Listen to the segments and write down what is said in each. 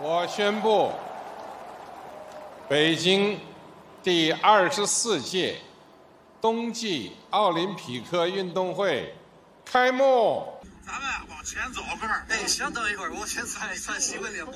我宣布，北京第二十四届冬季奥林匹克运动会开幕。咱们往前走哥们儿，哎，先等一会儿，我先算一看新闻联播。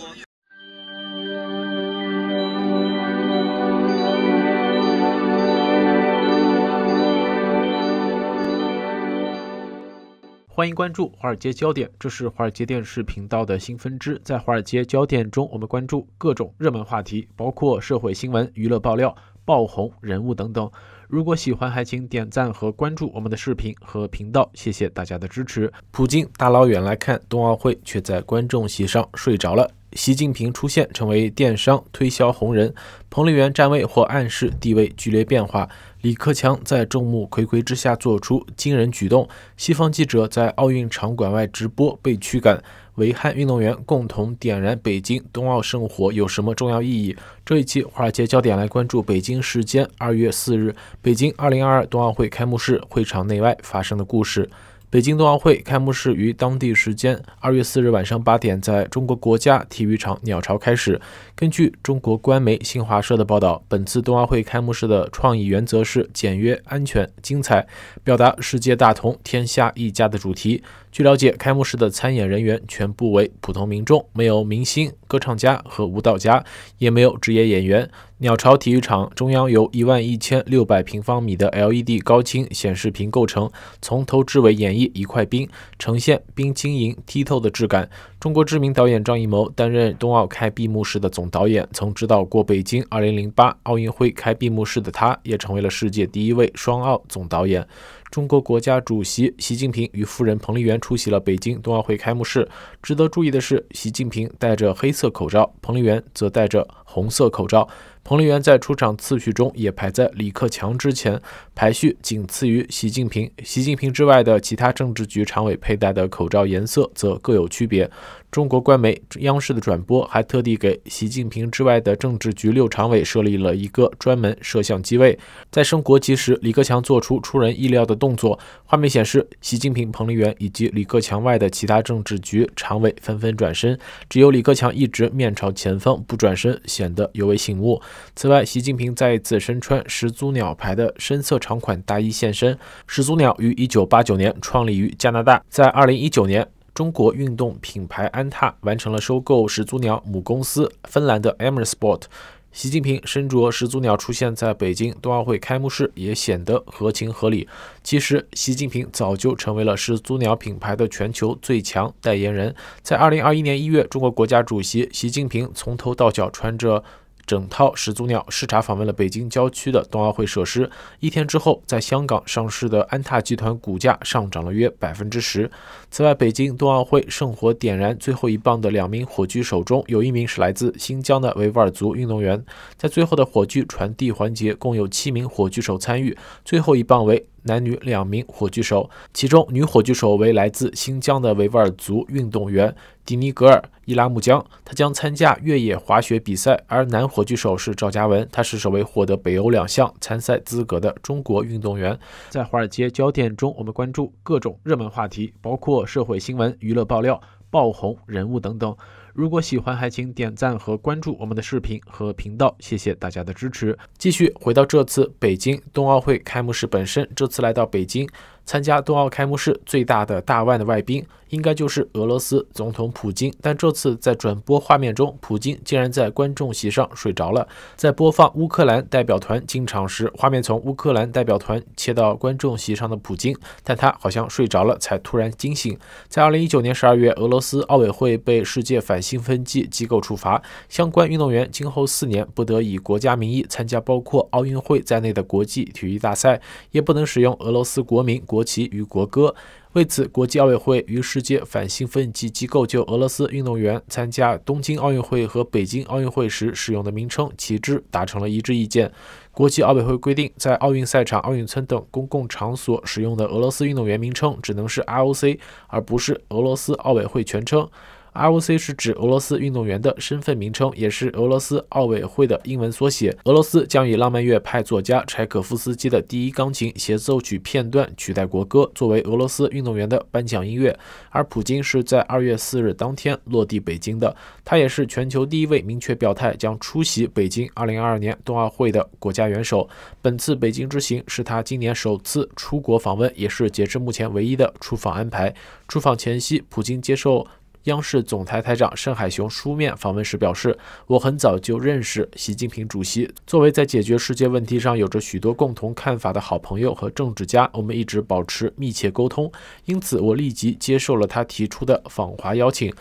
欢迎关注《华尔街焦点》，这是华尔街电视频道的新分支。在《华尔街焦点》中，我们关注各种热门话题，包括社会新闻、娱乐爆料、爆红人物等等。如果喜欢，还请点赞和关注我们的视频和频道，谢谢大家的支持。普京大老远来看冬奥会，却在观众席上睡着了。习近平出现，成为电商推销红人。彭丽媛站位或暗示地位剧烈变化。李克强在众目睽睽之下做出惊人举动，西方记者在奥运场馆外直播被驱赶，维汉运动员共同点燃北京冬奥圣火有什么重要意义？这一期《华尔街焦点》来关注北京时间二月四日，北京二零二二冬奥会开幕式会场内外发生的故事。北京冬奥会开幕式于当地时间二月四日晚上八点，在中国国家体育场鸟巢开始。根据中国官媒新华社的报道，本次冬奥会开幕式的创意原则是简约、安全、精彩，表达世界大同、天下一家的主题。据了解，开幕式的参演人员全部为普通民众，没有明星、歌唱家和舞蹈家，也没有职业演员。鸟巢体育场中央由一万一千六百平方米的 LED 高清显示屏构成，从头至尾演绎一块冰，呈现冰晶莹剔透的质感。中国知名导演张艺谋担任冬奥开闭幕式的总导演，曾指导过北京二零零八奥运会开闭幕式的他，也成为了世界第一位双奥总导演。中国国家主席习近平与夫人彭丽媛出席了北京冬奥会开幕式。值得注意的是，习近平戴着黑色口罩，彭丽媛则戴着红色口罩。彭丽媛在出场次序中也排在李克强之前，排序仅次于习近平。习近平之外的其他政治局常委佩戴的口罩颜色则各有区别。中国官媒央视的转播还特地给习近平之外的政治局六常委设立了一个专门摄像机位，在升国旗时，李克强做出出人意料的动作。画面显示，习近平、彭丽媛以及李克强外的其他政治局常委纷纷转身，只有李克强一直面朝前方不转身，显得尤为醒目。此外，习近平再次身穿始祖鸟牌的深色长款大衣现身。始祖鸟于一九八九年创立于加拿大，在二零一九年。中国运动品牌安踏完成了收购始祖鸟母公司芬兰的 a m e r s p o r t 习近平身着始祖鸟出现在北京冬奥会开幕式，也显得合情合理。其实，习近平早就成为了始祖鸟品牌的全球最强代言人。在二零二一年一月，中国国家主席习近平从头到脚穿着。整套始祖鸟视察访问了北京郊区的冬奥会设施。一天之后，在香港上市的安踏集团股价上涨了约百分之十。此外，北京冬奥会圣火点燃最后一棒的两名火炬手中，有一名是来自新疆的维吾尔族运动员。在最后的火炬传递环节，共有七名火炬手参与，最后一棒为。男女两名火炬手，其中女火炬手为来自新疆的维吾尔族运动员迪尼格尔·伊拉木江，她将参加越野滑雪比赛；而男火炬手是赵嘉文，他是首位获得北欧两项参赛资格的中国运动员。在华尔街焦点中，我们关注各种热门话题，包括社会新闻、娱乐爆料、爆红人物等等。如果喜欢，还请点赞和关注我们的视频和频道，谢谢大家的支持。继续回到这次北京冬奥会开幕式本身，这次来到北京。参加冬奥开幕式最大的大腕的外宾，应该就是俄罗斯总统普京。但这次在转播画面中，普京竟然在观众席上睡着了。在播放乌克兰代表团进场时，画面从乌克兰代表团切到观众席上的普京，但他好像睡着了，才突然惊醒。在二零一九年十二月，俄罗斯奥委会被世界反兴奋剂机构处罚，相关运动员今后四年不得以国家名义参加包括奥运会在内的国际体育大赛，也不能使用俄罗斯国民国。国旗与国歌。为此，国际奥委会与世界反兴奋剂机构就俄罗斯运动员参加东京奥运会和北京奥运会时使用的名称、旗帜达成了一致意见。国际奥委会规定，在奥运赛场、奥运村等公共场所使用的俄罗斯运动员名称只能是 ROC，而不是俄罗斯奥委会全称。IOC 是指俄罗斯运动员的身份名称，也是俄罗斯奥委会的英文缩写。俄罗斯将以浪漫乐派作家柴可夫斯基的第一钢琴协奏曲片段取代国歌，作为俄罗斯运动员的颁奖音乐。而普京是在二月四日当天落地北京的，他也是全球第一位明确表态将出席北京二零二二年冬奥会的国家元首。本次北京之行是他今年首次出国访问，也是截至目前唯一的出访安排。出访前夕，普京接受。央视总台台长盛海雄书面访问时表示：“我很早就认识习近平主席，作为在解决世界问题上有着许多共同看法的好朋友和政治家，我们一直保持密切沟通。因此，我立即接受了他提出的访华邀请。”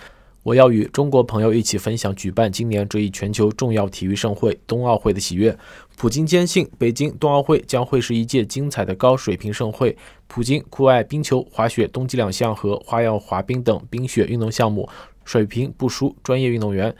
我要与中国朋友一起分享举办今年这一全球重要体育盛会冬奥会的喜悦。普京坚信北京冬奥会将会是一届精彩的高水平盛会。普京酷爱冰球、滑雪、冬季两项和花样滑冰等冰雪运动项目，水平不输专业运动员。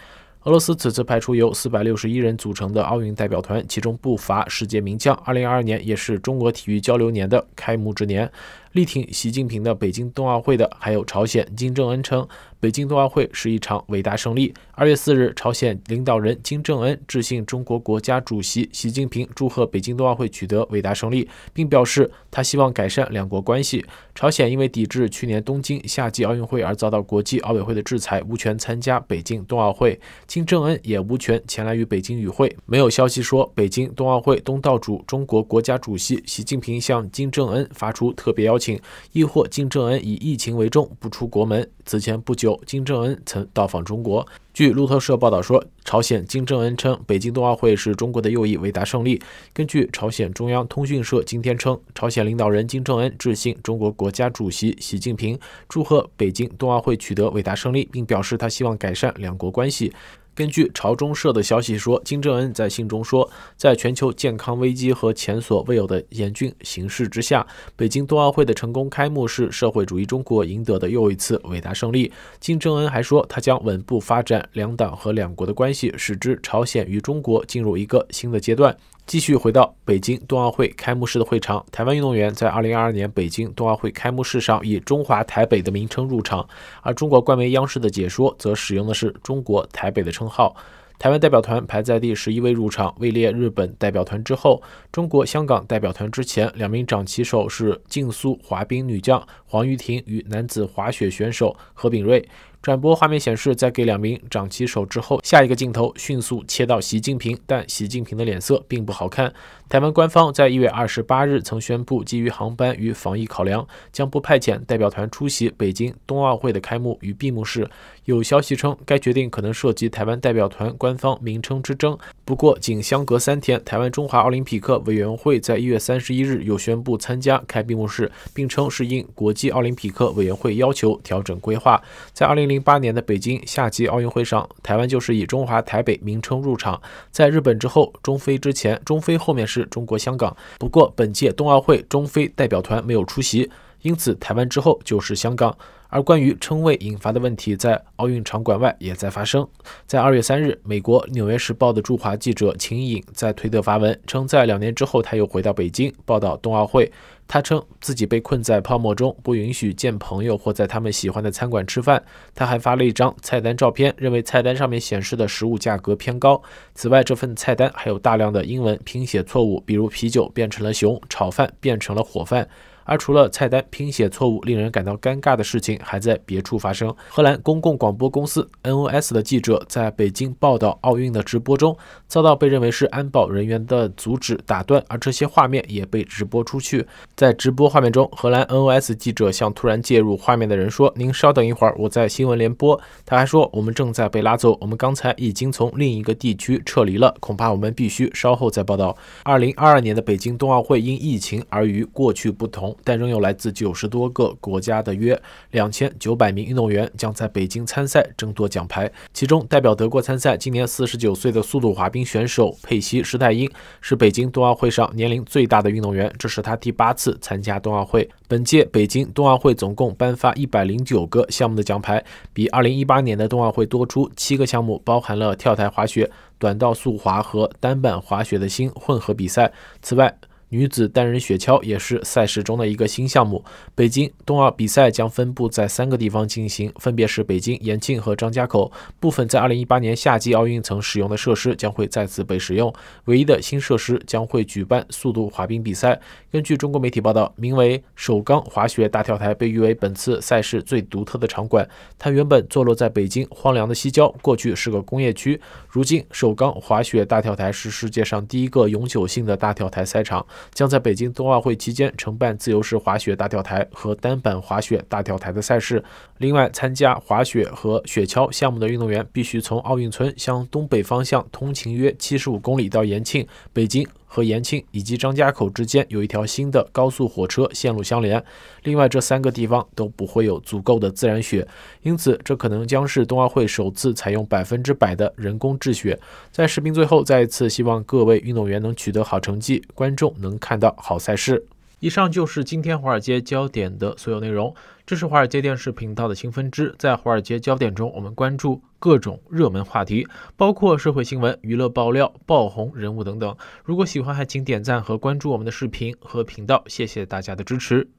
俄罗斯此次派出由四百六十一人组成的奥运代表团，其中不乏世界名将。二零二二年也是中国体育交流年的开幕之年。力挺习近平的北京冬奥会的，还有朝鲜金正恩称，北京冬奥会是一场伟大胜利。二月四日，朝鲜领导人金正恩致信中国国家主席习近平，祝贺北京冬奥会取得伟大胜利，并表示他希望改善两国关系。朝鲜因为抵制去年东京夏季奥运会而遭到国际奥委会的制裁，无权参加北京冬奥会，金正恩也无权前来与北京与会。没有消息说，北京冬奥会东道主中国国家主席习近平向金正恩发出特别邀。请亦或金正恩以疫情为重不出国门。此前不久，金正恩曾到访中国。据路透社报道说，朝鲜金正恩称北京冬奥会是中国的又一伟大胜利。根据朝鲜中央通讯社今天称，朝鲜领导人金正恩致信中国国家主席习近平，祝贺北京冬奥会取得伟大胜利，并表示他希望改善两国关系。根据朝中社的消息说，金正恩在信中说，在全球健康危机和前所未有的严峻形势之下，北京冬奥会的成功开幕是社会主义中国赢得的又一次伟大胜利。金正恩还说，他将稳步发展两党和两国的关系，使之朝鲜与中国进入一个新的阶段。继续回到北京冬奥会开幕式的会场，台湾运动员在二零二二年北京冬奥会开幕式上以“中华台北”的名称入场，而中国冠媒央视的解说则使用的是“中国台北”的称号。台湾代表团排在第十一位入场，位列日本代表团之后，中国香港代表团之前。两名掌旗手是竞速滑冰女将黄玉婷与男子滑雪选手何炳瑞。转播画面显示，在给两名掌旗手之后，下一个镜头迅速切到习近平，但习近平的脸色并不好看。台湾官方在一月二十八日曾宣布，基于航班与防疫考量，将不派遣代表团出席北京冬奥会的开幕与闭幕式。有消息称，该决定可能涉及台湾代表团官方名称之争。不过，仅相隔三天，台湾中华奥林匹克委员会在一月三十一日又宣布参加开闭幕式，并称是应国际奥林匹克委员会要求调整规划。在二零零八年的北京夏季奥运会上，台湾就是以“中华台北”名称入场。在日本之后，中非之前，中非后面是。中国香港。不过本届冬奥会中非代表团没有出席，因此台湾之后就是香港。而关于称谓引发的问题，在奥运场馆外也在发生。在二月三日，美国《纽约时报》的驻华记者秦颖在推特发文称，在两年之后，他又回到北京报道冬奥会。他称自己被困在泡沫中，不允许见朋友或在他们喜欢的餐馆吃饭。他还发了一张菜单照片，认为菜单上面显示的食物价格偏高。此外，这份菜单还有大量的英文拼写错误，比如啤酒变成了熊，炒饭变成了火饭。而除了菜单拼写错误令人感到尴尬的事情，还在别处发生。荷兰公共广播公司 NOS 的记者在北京报道奥运的直播中，遭到被认为是安保人员的阻止打断，而这些画面也被直播出去。在直播画面中，荷兰 NOS 记者向突然介入画面的人说：“您稍等一会儿，我在新闻联播。”他还说：“我们正在被拉走，我们刚才已经从另一个地区撤离了，恐怕我们必须稍后再报道。”二零二二年的北京冬奥会因疫情而与过去不同。但仍有来自九十多个国家的约两千九百名运动员将在北京参赛争夺奖牌。其中，代表德国参赛、今年四十九岁的速度滑冰选手佩西·施泰因是北京冬奥会上年龄最大的运动员。这是他第八次参加冬奥会。本届北京冬奥会总共颁发一百零九个项目的奖牌，比二零一八年的冬奥会多出七个项目，包含了跳台滑雪、短道速滑和单板滑雪的新混合比赛。此外，女子单人雪橇也是赛事中的一个新项目。北京冬奥比赛将分布在三个地方进行，分别是北京、延庆和张家口。部分在2018年夏季奥运曾使用的设施将会再次被使用，唯一的新设施将会举办速度滑冰比赛。根据中国媒体报道，名为首钢滑雪大跳台被誉为本次赛事最独特的场馆。它原本坐落在北京荒凉的西郊，过去是个工业区，如今首钢滑雪大跳台是世界上第一个永久性的大跳台赛场。将在北京冬奥会期间承办自由式滑雪大跳台和单板滑雪大跳台的赛事。另外，参加滑雪和雪橇项目的运动员必须从奥运村向东北方向通勤约七十五公里到延庆、北京。和延庆以及张家口之间有一条新的高速火车线路相连。另外，这三个地方都不会有足够的自然雪，因此这可能将是冬奥会首次采用百分之百的人工制雪。在视频最后，再一次希望各位运动员能取得好成绩，观众能看到好赛事。以上就是今天《华尔街焦点》的所有内容。这是华尔街电视频道的新分支，在《华尔街焦点》中，我们关注各种热门话题，包括社会新闻、娱乐爆料、爆红人物等等。如果喜欢，还请点赞和关注我们的视频和频道。谢谢大家的支持！